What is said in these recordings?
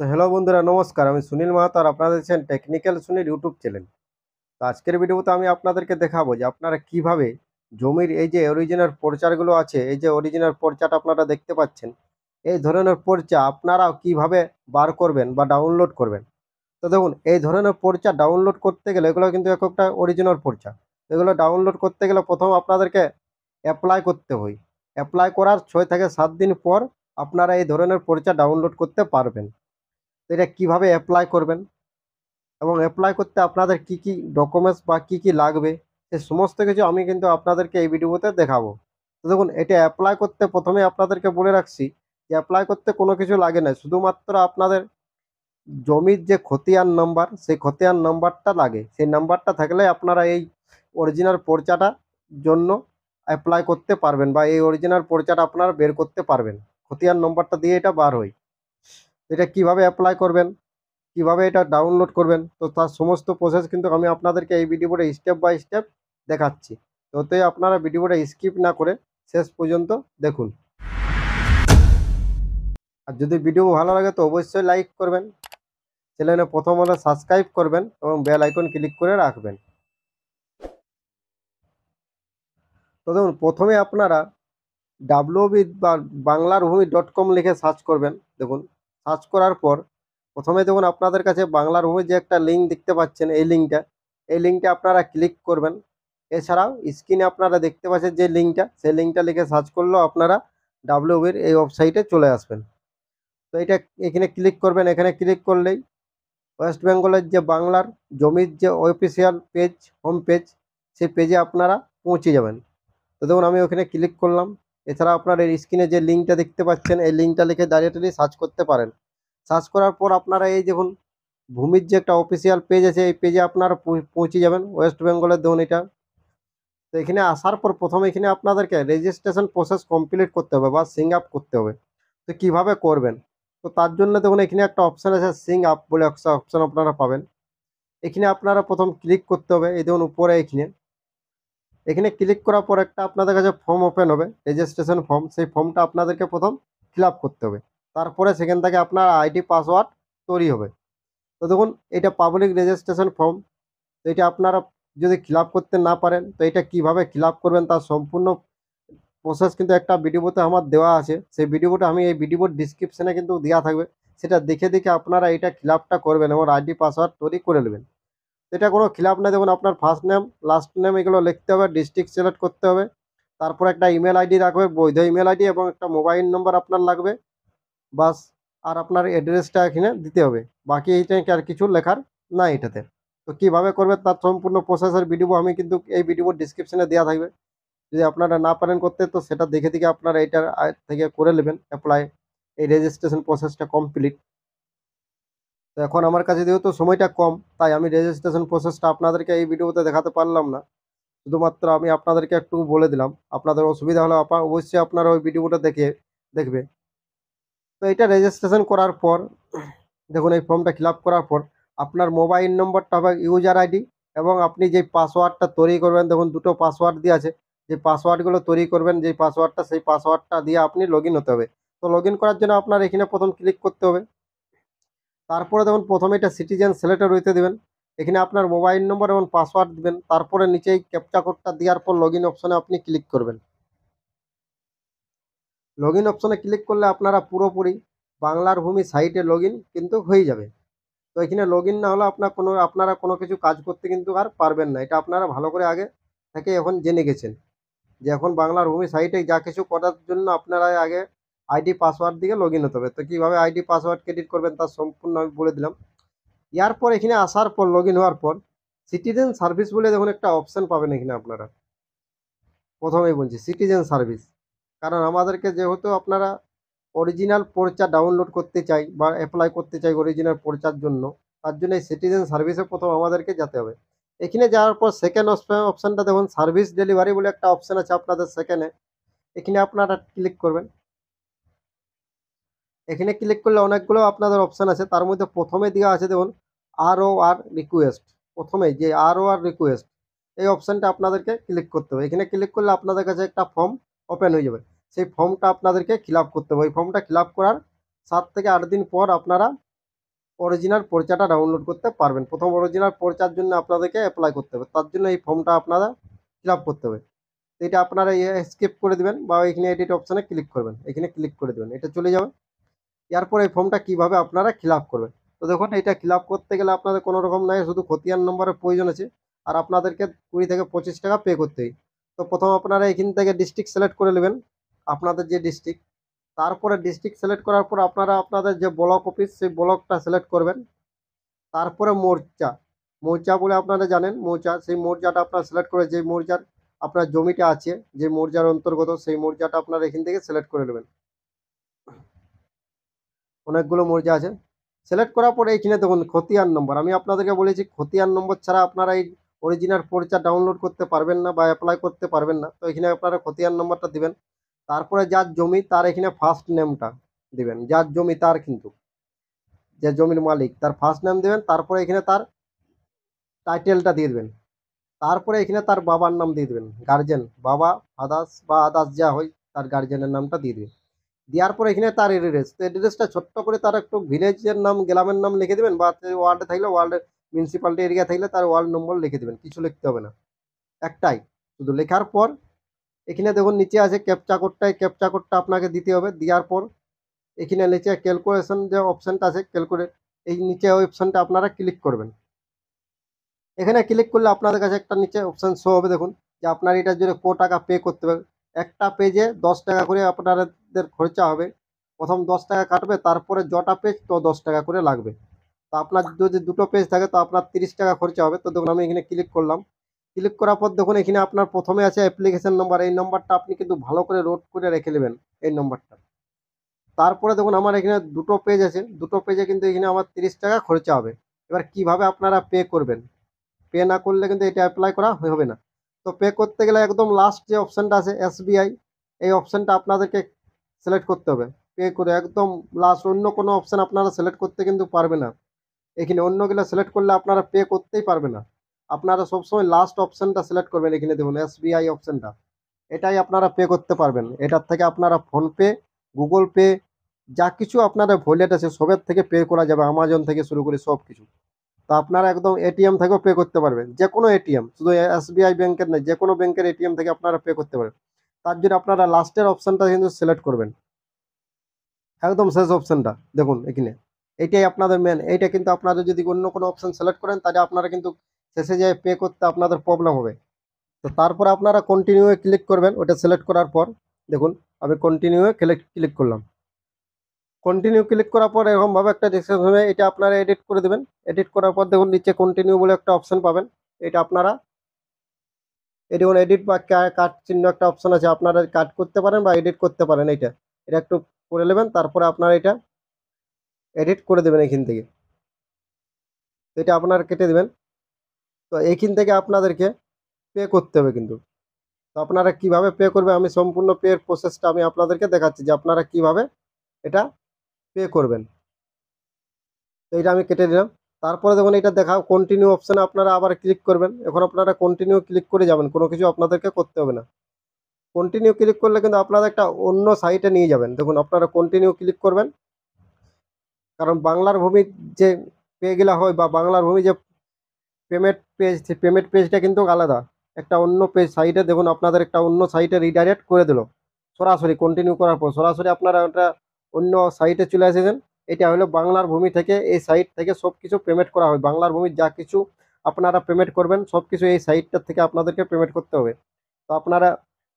তো হ্যালো বন্ধুরা নমস্কার আমি সুনীল মাহাতো আর আপনাদের আছেন টেকনিক্যাল সুনীল ইউটিউব চ্যানেল তো আজকের ভিডিওতে আমি আপনাদেরকে দেখাবো যে আপনারা কিভাবে জমির এই যে অরিজিনাল পর্চারগুলো আছে এই যে অরিজিনাল পর্চাটা আপনারা দেখতে পাচ্ছেন এই ধরনের পর্চা আপনারা কিভাবে বার করবেন বা ডাউনলোড করবেন তো দেখুন এই ধরনের পর্চা ডাউনলোড করতে গেলে এগুলো কিন্তু এক একটা অরিজিনাল পর্চা এগুলো ডাউনলোড করতে গেলে প্রথম আপনাদেরকে অ্যাপ্লাই করতে হয় অ্যাপ্লাই করার ছয় থেকে সাত দিন পর আপনারা এই ধরনের পর্চা ডাউনলোড করতে পারবেন এটা কিভাবে অ্যাপ্লাই করবেন এবং অ্যাপ্লাই করতে আপনাদের কি কি ডকুমেন্টস বা কি কি লাগবে সে সমস্ত কিছু আমি কিন্তু আপনাদেরকে এই ভিডিওতে দেখাবো তো দেখুন এটা অ্যাপ্লাই করতে প্রথমে আপনাদেরকে বলে রাখছি যে অ্যাপ্লাই করতে কোনো কিছু লাগে না শুধুমাত্র আপনাদের জমির যে খতিয়ান নাম্বার সেই খতিয়ান নাম্বারটা লাগে সেই নাম্বারটা থাকলে আপনারা এই অরিজিনাল পর্চাটা জন্য অ্যাপ্লাই করতে পারবেন বা এই অরিজিনাল পর্চাটা আপনারা বের করতে পারবেন খতিয়ান নম্বরটা দিয়ে এটা বার হয় এটা কিভাবে অ্যাপ্লাই করবেন কিভাবে এটা ডাউনলোড করবেন তো তার সমস্ত প্রসেস কিন্তু আমি আপনাদেরকে এই ভিডিওটা স্টেপ বাই স্টেপ দেখাচ্ছি তোতে আপনারা ভিডিওটা স্কিপ না করে শেষ পর্যন্ত দেখুন আর যদি ভিডিও ভালো লাগে তো অবশ্যই লাইক করবেন চ্যানেলে প্রথম হলে সাবস্ক্রাইব করবেন এবং বেল আইকন ক্লিক করে রাখবেন তো দেখুন প্রথমে আপনারা ডাব্লিউবি বা বাংলার ভূমি ডট কম লিখে সার্চ করবেন দেখুন সার্চ করার পর প্রথমে দেখুন আপনাদের কাছে বাংলার ভূমি যে একটা লিঙ্ক দেখতে পাচ্ছেন এই লিঙ্কটা এই লিঙ্কটা আপনারা ক্লিক করবেন এছাড়াও স্ক্রিনে আপনারা দেখতে পাচ্ছেন যে লিঙ্কটা সেই লিঙ্কটা লিখে সার্চ করলেও আপনারা ডাব্লিউবির এই ওয়েবসাইটে চলে আসবেন তো এটা এখানে ক্লিক করবেন এখানে ক্লিক করলেই ওয়েস্ট বেঙ্গলের যে বাংলার জমির যে অফিসিয়াল পেজ হোম পেজ সেই পেজে আপনারা পৌঁছে যাবেন তো দেখুন আমি ওখানে ক্লিক করলাম এছাড়া আপনার এই স্ক্রিনে যে লিঙ্কটা দেখতে পাচ্ছেন এই লিঙ্কটা লিখে দাঁড়িয়ে সার্চ করতে পারেন সার্চ করার পর আপনারা এই দেখুন ভূমির যে একটা অফিসিয়াল পেজ আছে এই পেজে আপনারা পৌঁছে যাবেন ওয়েস্ট বেঙ্গলের ধরুন এটা তো এখানে আসার পর প্রথমে এখানে আপনাদেরকে রেজিস্ট্রেশন প্রসেস কমপ্লিট করতে হবে বা সিং আপ করতে হবে তো কিভাবে করবেন তো তার জন্য দেখুন এখানে একটা অপশান আছে সিং আপ বলে অপশান আপনারা পাবেন এখানে আপনারা প্রথম ক্লিক করতে হবে এই দেখুন উপরে এখানে এখানে ক্লিক করার পর একটা আপনাদের কাছে ফর্ম ওপেন হবে রেজিস্ট্রেশন ফর্ম সেই ফর্মটা আপনাদেরকে প্রথম ফিল করতে হবে তারপরে সেখান থেকে আপনার আইডি পাসওয়ার্ড তৈরি হবে তো দেখুন এটা পাবলিক রেজিস্ট্রেশন ফর্ম তো এটা আপনারা যদি ফিল করতে না পারেন তো এটা কিভাবে ফিল করবেন তার সম্পূর্ণ প্রসেস কিন্তু একটা ভিডিওতে আমার দেওয়া আছে সেই ভিডিওটা আমি এই ভিডিওর ডিসক্রিপশানে কিন্তু দেওয়া থাকবে সেটা দেখে দেখে আপনারা এটা ফিল করবেন এবং আইডি পাসওয়ার্ড তৈরি করে নেবেন এটা কোনো খিলাপ না যেমন আপনার ফার্স্ট নেম লাস্ট নেম এগুলো লিখতে হবে ডিস্ট্রিক্ট সিলেক্ট করতে হবে তারপর একটা ইমেল আইডি রাখবে বৈধ ইমেল আইডি এবং একটা মোবাইল নম্বর আপনার লাগবে বাস আর আপনার অ্যাড্রেসটা এখানে দিতে হবে বাকি এইটা আর কিছু লেখার না এটাতে তো কীভাবে করবে তার সম্পূর্ণ প্রসেসের ভিডিও আমি কিন্তু এই ভিডিওর ডিসক্রিপশানে দেওয়া থাকবে যদি আপনারা না পারেন করতে তো সেটা দেখে দেখে আপনারা এটার থেকে করে নেবেন অ্যাপ্লাই এই রেজিস্ট্রেশন প্রসেসটা কমপ্লিট তো এখন আমার কাছে যেহেতু সময়টা কম তাই আমি রেজিস্ট্রেশন প্রসেসটা আপনাদেরকে এই ভিডিওতে দেখাতে পারলাম না শুধুমাত্র আমি আপনাদেরকে একটু বলে দিলাম আপনাদের অসুবিধা হলে অবশ্যই আপনারা ওই ভিডিওটা দেখে দেখবে তো এটা রেজিস্ট্রেশন করার পর দেখুন এই ফর্মটা ফিল করার পর আপনার মোবাইল নম্বরটা হবে ইউজার আইডি এবং আপনি যে পাসওয়ার্ডটা তৈরি করবেন দেখুন দুটো পাসওয়ার্ড দিয়ে আছে যে পাসওয়ার্ডগুলো তৈরি করবেন যে পাসওয়ার্ডটা সেই পাসওয়ার্ডটা দিয়ে আপনি লগ হতে হবে তো লগ করার জন্য আপনার এখানে প্রথম ক্লিক করতে হবে তারপরে দেখুন প্রথমে এটা সিটিজেন সিলেটে রইতে দেবেন এখানে আপনার মোবাইল নম্বর এবং পাসওয়ার্ড দেবেন তারপরে নিচেই এই ক্যাপচা কোডটা দেওয়ার পর লগ অপশনে আপনি ক্লিক করবেন লগ অপশনে ক্লিক করলে আপনারা পুরোপুরি বাংলার ভূমি সাইটে লগ কিন্তু হয়ে যাবে তো এখানে লগ না হলে আপনার কোনো আপনারা কোনো কিছু কাজ করতে কিন্তু আর পারবেন না এটা আপনারা ভালো করে আগে থেকে এখন জেনে গেছেন যে এখন বাংলার ভূমি সাইটে যা কিছু করার জন্য আপনারা আগে আইডি পাসওয়ার্ড দিয়ে লগ হতে হবে তো কীভাবে আইডি পাসওয়ার্ড ক্রেডিট করবেন তা সম্পূর্ণ আমি বলে দিলাম ইয়ার পর এখানে আসার পর লগ হওয়ার পর সিটিজেন সার্ভিস বলে দেখুন একটা অপশান পাবেন এখানে আপনারা প্রথমেই বলছি সিটিজেন সার্ভিস কারণ আমাদেরকে যেহেতু আপনারা অরিজিনাল পর্চা ডাউনলোড করতে চাই বা অ্যাপ্লাই করতে চাই অরিজিনাল পর্চার জন্য তার জন্য এই সিটিজেন সার্ভিসে প্রথম আমাদেরকে যেতে হবে এখানে যাওয়ার পর সেকেন্ড অপশানটা দেখুন সার্ভিস ডেলিভারি বলে একটা অপশান আছে আপনাদের সেকেন্ডে এখানে আপনারা ক্লিক করবেন এখানে ক্লিক করলে অনেকগুলো আপনাদের অপশান আছে তার মধ্যে প্রথমে দেওয়া আছে দেখুন আর আর রিকোয়েস্ট প্রথমে যে আর আর রিকোয়েস্ট এই অপশানটা আপনাদেরকে ক্লিক করতে হবে এখানে ক্লিক করলে আপনাদের কাছে একটা ফর্ম ওপেন হয়ে যাবে সেই ফর্মটা আপনাদেরকে ফিল করতে হবে ওই ফর্মটা ফিল করার সাত থেকে আট দিন পর আপনারা অরিজিনাল পর্চাটা ডাউনলোড করতে পারবেন প্রথম অরিজিনাল পর্চার জন্য আপনাদেরকে অ্যাপ্লাই করতে হবে তার জন্য এই ফর্মটা আপনারা ফিল করতে হবে এটা আপনারা স্কিপ করে দেবেন বা এখানে এডিট অপশানে ক্লিক করবেন এখানে ক্লিক করে দেবেন এটা চলে যাবে এরপর এই ফর্মটা কিভাবে আপনারা খিলাপ করবেন তো দেখুন এটা খিলাপ করতে গেলে আপনাদের কোনো রকম নাই শুধু খতিয়ান নম্বরের প্রয়োজন আছে আর আপনাদেরকে কুড়ি থেকে পঁচিশ টাকা পে করতে হয় তো প্রথম আপনারা এখান থেকে ডিস্ট্রিক্ট সিলেক্ট করে নেবেন আপনাদের যে ডিস্ট্রিক্ট তারপরে ডিস্ট্রিক্ট সিলেক্ট করার পর আপনারা আপনাদের যে ব্লক অফিস সেই ব্লকটা সিলেক্ট করবেন তারপরে মোর্চা মোর্চা বলে আপনারা জানেন মোর্চা সেই মোর্চাটা আপনারা সিলেক্ট করে যে মোর্চার আপনার জমিটা আছে যে মোর্চার অন্তর্গত সেই মোর্চাটা আপনারা এখান থেকে সিলেক্ট করে নেবেন অনেকগুলো মৌজা আছে সিলেক্ট করার পরে এইখানে দেখুন খতিয়ান নম্বর আমি আপনাদেরকে বলেছি খতিয়ান নম্বর ছাড়া আপনারা এই অরিজিনাল পর্চা ডাউনলোড করতে পারবেন না বা অ্যাপ্লাই করতে পারবেন না তো এখানে আপনারা খতিয়ান নম্বরটা দিবেন তারপরে যার জমি তার এখানে ফার্স্ট নেমটা দিবেন যার জমি তার কিন্তু যে জমির মালিক তার ফার্স্ট নেম দেবেন তারপরে এখানে তার টাইটেলটা দিয়ে দেবেন তারপরে এখানে তার বাবার নাম দিয়ে দেবেন গার্জেন বাবা আদাস বা আদাস যা হয় তার গার্জেনের নামটা দিয়ে দেবেন দেওয়ার পর এখানে তার অ্যাড্রেস তো অ্যাড্রেসটা ছোট্ট করে তার একটু ভিলেজের নাম গ্রামের নাম লিখে দেবেন বা ওয়ার্ডে থাকলে ওয়ার্ড মিউনিসিপ্যালিটি এরিয়া থাকলে তার ওয়ার্ড নম্বর লিখে দেবেন কিছু লিখতে হবে না একটাই শুধু লেখার পর এখানে দেখুন নিচে আছে ক্যাপচা কোডটাই ক্যাপচা কোডটা আপনাকে দিতে হবে দেওয়ার পর এখানে নিচে ক্যালকুলেশন যে অপশানটা আছে ক্যালকুলেট এই নিচে অপশানটা আপনারা ক্লিক করবেন এখানে ক্লিক করলে আপনাদের কাছে একটা নিচে অপশান শো হবে দেখুন যে আপনার এটার জন্য ক টাকা পে করতে হবে একটা পেজে দশ টাকা করে আপনারা দের খরচা হবে প্রথম দশ টাকা কাটবে তারপরে যটা পেজ তো দশ টাকা করে লাগবে তো আপনার যদি দুটো পেজ থাকে তো আপনার তিরিশ টাকা খরচা হবে তো দেখুন আমি এখানে ক্লিক করলাম ক্লিক করার পর দেখুন এখানে আপনার প্রথমে আছে অ্যাপ্লিকেশান নাম্বার এই নম্বরটা আপনি কিন্তু ভালো করে রোড করে রেখে নেবেন এই নম্বরটা তারপরে দেখুন আমার এখানে দুটো পেজ আছে দুটো পেজে কিন্তু এখানে আমার তিরিশ টাকা খরচা হবে এবার কিভাবে আপনারা পে করবেন পে না করলে কিন্তু এটা অ্যাপ্লাই করা হবে না তো পে করতে গেলে একদম লাস্ট যে অপশানটা আছে এসবিআই এই অপশানটা আপনাদেরকে সিলেক্ট করতে হবে পে করে একদম লাস্ট অন্য কোনো অপশান আপনারা সিলেক্ট করতে কিন্তু পারবে না এখানে অন্যগুলো সিলেক্ট করলে আপনারা পে করতেই পারবে না আপনারা সবসময় লাস্ট অপশানটা সিলেক্ট করবেন এখানে দেখুন এসবিআই অপশানটা এটাই আপনারা পে করতে পারবেন এটার থেকে আপনারা ফোনপে গুগল পে যা কিছু আপনার ভোলেট আছে সবের থেকে পে করা যাবে আমাজন থেকে শুরু করে সব কিছু তো আপনারা একদম এটিএম থেকেও পে করতে পারবেন যে কোনো এটিএম শুধু এসবিআই ব্যাংকের নয় যে কোনো ব্যাংকের এটিএম থেকে আপনারা পে করতে পারবেন তার জন্য আপনারা লাস্টের অপশানটা কিন্তু সিলেক্ট করবেন একদম শেষ অপশানটা দেখুন এখানে এটাই আপনাদের মেন এইটা কিন্তু আপনারা যদি অন্য কোনো অপশান সিলেক্ট করেন তাহলে আপনারা কিন্তু শেষে যায় পে করতে আপনাদের প্রবলেম হবে তো তারপর আপনারা কন্টিনিউয়ে ক্লিক করবেন ওটা সিলেক্ট করার পর দেখুন আমি কন্টিনিউয়ে ক্লিক ক্লিক করলাম কন্টিনিউ ক্লিক করার পর এরকমভাবে একটা হবে এটা আপনারা এডিট করে দেবেন এডিট করার পর দেখুন নিচে কন্টিনিউ বলে একটা অপশান পাবেন এটা আপনারা এটি কোনো এডিট বা কাট চিহ্ন একটা অপশন আছে আপনারা কাট করতে পারেন বা এডিট করতে পারেন এটা এটা একটু করে নেবেন তারপরে আপনারা এটা এডিট করে দেবেন এখান থেকে এটা আপনার কেটে দেবেন তো এইখান থেকে আপনাদেরকে পে করতে হবে কিন্তু তো আপনারা কিভাবে পে করবে আমি সম্পূর্ণ এর প্রসেসটা আমি আপনাদেরকে দেখাচ্ছি যে আপনারা কিভাবে এটা পে করবেন তো এটা আমি কেটে দিলাম তারপরে যখন এটা দেখা কন্টিনিউ অপশানে আপনারা আবার ক্লিক করবেন এখন আপনারা কন্টিনিউ ক্লিক করে যাবেন কোনো কিছু আপনাদেরকে করতে হবে না কন্টিনিউ ক্লিক করলে কিন্তু আপনারা একটা অন্য সাইটে নিয়ে যাবেন দেখুন আপনারা কন্টিনিউ ক্লিক করবেন কারণ বাংলার ভূমি যে পেগুলা হয় বা বাংলার ভূমি যে পেমেন্ট পেজ পেমেন্ট পেজটা কিন্তু আলাদা একটা অন্য পেজ সাইটে দেখুন আপনাদের একটা অন্য সাইটে রিডাইরেক্ট করে দিল সরাসরি কন্টিনিউ করার পর সরাসরি আপনারা একটা অন্য সাইটে চলে এসেছেন এটা হলো বাংলার ভূমি থেকে এই সাইট থেকে সব কিছু পেমেন্ট করা হয় বাংলার ভূমি যা কিছু আপনারা পেমেন্ট করবেন সব কিছু এই সাইটটার থেকে আপনাদেরকে পেমেন্ট করতে হবে তো আপনারা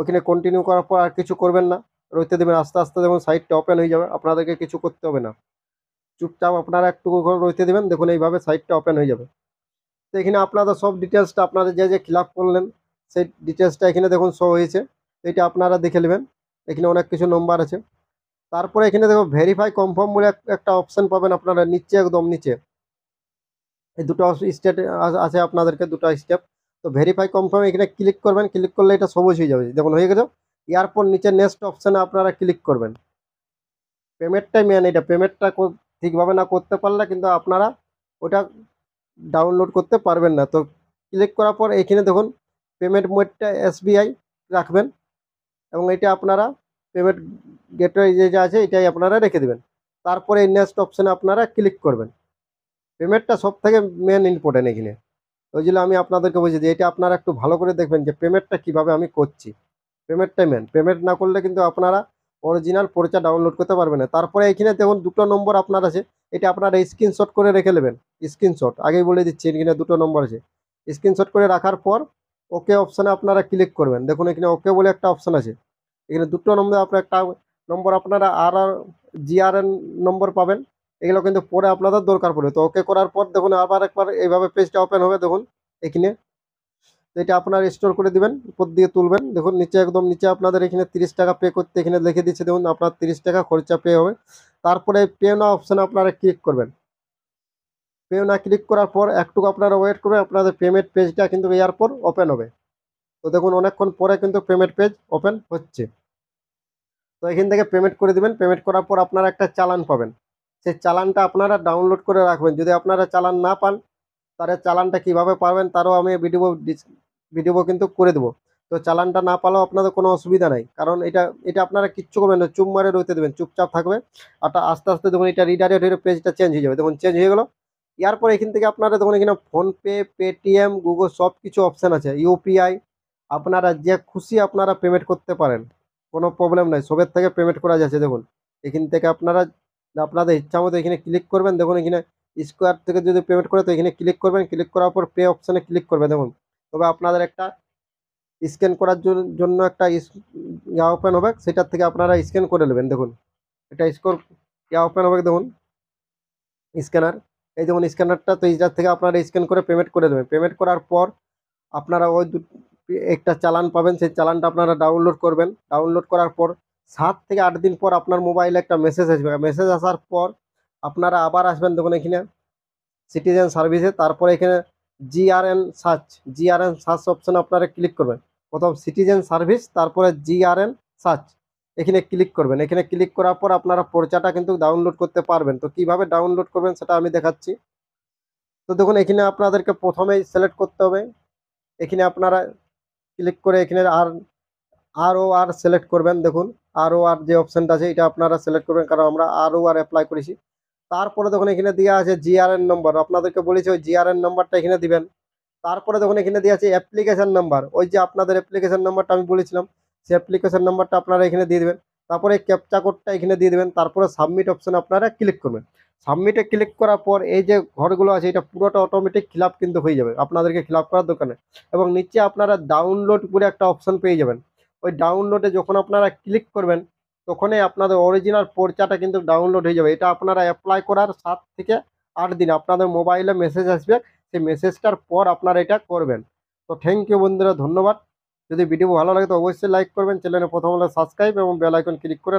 ওখানে কন্টিনিউ করার পর আর কিছু করবেন না রইতে দেবেন আস্তে আস্তে দেখুন সাইটটা ওপেন হয়ে যাবে আপনাদেরকে কিছু করতে হবে না চুপচাপ আপনারা একটু রইতে দেবেন দেখুন এইভাবে সাইটটা ওপেন হয়ে যাবে তো এখানে আপনাদের সব ডিটেলসটা আপনারা যে যে খিলাপ করলেন সেই ডিটেলসটা এখানে দেখুন শো হয়েছে এটা আপনারা দেখে নেবেন এখানে অনেক কিছু নম্বর আছে তারপরে এখানে দেখো ভেরিফাই কনফার্ম বলে একটা অপশান পাবেন আপনারা নিচে একদম নিচে এই দুটো স্টেপ আছে আপনাদেরকে দুটো স্টেপ তো ভেরিফাই কনফার্ম এখানে ক্লিক করবেন ক্লিক করলে এটা সবুজ হয়ে যাবে দেখুন হয়ে গেছে ইয়ারপর নিচে নেক্সট অপশানে আপনারা ক্লিক করবেন পেমেন্টটাই মেন মানে এটা পেমেন্টটা ঠিকভাবে না করতে পারলে কিন্তু আপনারা ওটা ডাউনলোড করতে পারবেন না তো ক্লিক করার পর এখানে দেখুন পেমেন্ট মোডটা এসবিআই রাখবেন এবং এটা আপনারা পেমেন্ট গেটওয়ে যে আছে এটাই আপনারা রেখে দেবেন তারপরে এই নেক্সট অপশানে আপনারা ক্লিক করবেন পেমেন্টটা সব থেকে মেন ইম্পর্টেন্ট এখানে ওই জন্য আমি আপনাদেরকে বলছি যে এটা আপনারা একটু ভালো করে দেখবেন যে পেমেন্টটা কিভাবে আমি করছি পেমেন্টটাই মেন পেমেন্ট না করলে কিন্তু আপনারা অরিজিনাল পরিচয় ডাউনলোড করতে পারবেন না তারপরে এখানে দেখুন দুটো নম্বর আপনার আছে এটা আপনারা স্ক্রিনশট করে রেখে নেবেন স্ক্রিনশট আগেই বলে দিচ্ছি এখানে দুটো নম্বর আছে স্ক্রিনশট করে রাখার পর ওকে অপশানে আপনারা ক্লিক করবেন দেখুন এখানে ওকে বলে একটা অপশান আছে এখানে দুটো নম্বরে আপনার একটা নম্বর আপনারা আর আর জিআরএন নম্বর পাবেন এগুলো কিন্তু পরে আপনাদের দরকার পড়বে তো ওকে করার পর দেখুন আবার একবার এইভাবে পেজটা ওপেন হবে দেখুন এখানে এটা আপনার স্টোর করে দিবেন উপর দিয়ে তুলবেন দেখুন নিচে একদম নিচে আপনাদের এখানে তিরিশ টাকা পে করতে এখানে লিখে দিচ্ছে দেখুন আপনার তিরিশ টাকা খরচা পে হবে তারপরে পে না অপশানে আপনারা ক্লিক করবেন পে না ক্লিক করার পর একটুকু আপনারা ওয়েট করবেন আপনাদের পেমেন্ট পেজটা কিন্তু এয়ারপোর্ট ওপেন হবে তো দেখুন অনেকক্ষণ পরে কিন্তু পেমেন্ট পেজ ওপেন হচ্ছে তো এখান থেকে পেমেন্ট করে দিবেন পেমেন্ট করার পর আপনারা একটা চালান পাবেন সেই চালানটা আপনারা ডাউনলোড করে রাখবেন যদি আপনারা চালান না পান তাহলে চালানটা কিভাবে পারবেন তারও আমি ভিডিও ভিডিও কিন্তু করে দেবো তো চালানটা না পালেও আপনাদের কোনো অসুবিধা নাই কারণ এটা এটা আপনারা কিচ্ছু করবেন না চুপ মারে রইতে দেবেন চুপচাপ থাকবে আর আস্তে আস্তে দেখুন এটা রিডাইরেক্ট হয়ে পেজটা চেঞ্জ হয়ে যাবে দেখুন চেঞ্জ হয়ে গেলো ইয়ারপর এখান থেকে আপনারা দেখুন এখানে ফোনপে পেটিএম গুগল সব কিছু অপশান আছে ইউপিআই আপনারা যে খুশি আপনারা পেমেন্ট করতে পারেন কোনো প্রবলেম নাই সবের থেকে পেমেন্ট করা যাচ্ছে দেখুন এখান থেকে আপনারা আপনাদের ইচ্ছা মতো এখানে ক্লিক করবেন দেখুন এখানে স্কোয়ার থেকে যদি পেমেন্ট করে তো এখানে ক্লিক করবেন ক্লিক করার পর পে অপশানে ক্লিক করবেন দেখুন তবে আপনাদের একটা স্ক্যান করার জন্য একটা ইয়া ওপেন হবে সেটার থেকে আপনারা স্ক্যান করে নেবেন দেখুন এটা স্কোর ইয়া ওপেন হবে দেখুন স্ক্যানার এই যেমন স্ক্যানারটা তো এইটার থেকে আপনারা স্ক্যান করে পেমেন্ট করে দেবেন পেমেন্ট করার পর আপনারা ওই একটা চালান পাবেন সেই চালানটা আপনারা ডাউনলোড করবেন ডাউনলোড করার পর সাত থেকে আট দিন পর আপনার মোবাইলে একটা মেসেজ আসবে মেসেজ আসার পর আপনারা আবার আসবেন দেখুন এখানে সিটিজেন সার্ভিসে তারপরে এখানে জিআরএন সার্চ জিআরএন সার্চ অপশানে আপনারা ক্লিক করবেন প্রথম সিটিজেন সার্ভিস তারপরে জিআরএন সার্চ এখানে ক্লিক করবেন এখানে ক্লিক করার পর আপনারা পর্চাটা কিন্তু ডাউনলোড করতে পারবেন তো কিভাবে ডাউনলোড করবেন সেটা আমি দেখাচ্ছি তো দেখুন এখানে আপনাদেরকে প্রথমেই সিলেক্ট করতে হবে এখানে আপনারা ক্লিক করে এখানে আর আরও আর সিলেক্ট করবেন দেখুন আরও আর যে অপশানটা আছে এটা আপনারা সিলেক্ট করবেন কারণ আমরা আরও আর অ্যাপ্লাই করেছি তারপরে দেখুন এখানে দেওয়া আছে জিআরএন নম্বর আপনাদেরকে বলেছি ওই জিআরএন নম্বরটা এখানে দিবেন তারপরে দেখুন এখানে দেওয়া আছে অ্যাপ্লিকেশান নাম্বার ওই যে আপনাদের অ্যাপ্লিকেশান নাম্বারটা আমি বলেছিলাম সেই অ্যাপ্লিকেশান নাম্বারটা আপনারা এখানে দিয়ে দেবেন তারপরে ক্যাপচা কোডটা এখানে দিয়ে দেবেন তারপরে সাবমিট অপশন আপনারা ক্লিক করবেন সাবমিটে ক্লিক করার পর এই যে ঘরগুলো আছে এটা পুরোটা অটোমেটিক খিলাপ কিন্তু হয়ে যাবে আপনাদেরকে খিলাপ করার দোকানে এবং নিচে আপনারা ডাউনলোড করে একটা অপশন পেয়ে যাবেন ওই ডাউনলোডে যখন আপনারা ক্লিক করবেন তখনই আপনাদের অরিজিনাল পর্চাটা কিন্তু ডাউনলোড হয়ে যাবে এটা আপনারা অ্যাপ্লাই করার সাত থেকে আট দিন আপনাদের মোবাইলে মেসেজ আসবে সেই মেসেজটার পর আপনারা এটা করবেন তো থ্যাংক ইউ বন্ধুরা ধন্যবাদ যদি ভিডিও ভালো লাগে তো অবশ্যই লাইক করবেন চ্যানেলে প্রথম হলে সাবস্ক্রাইব এবং বেলাইকন ক্লিক করে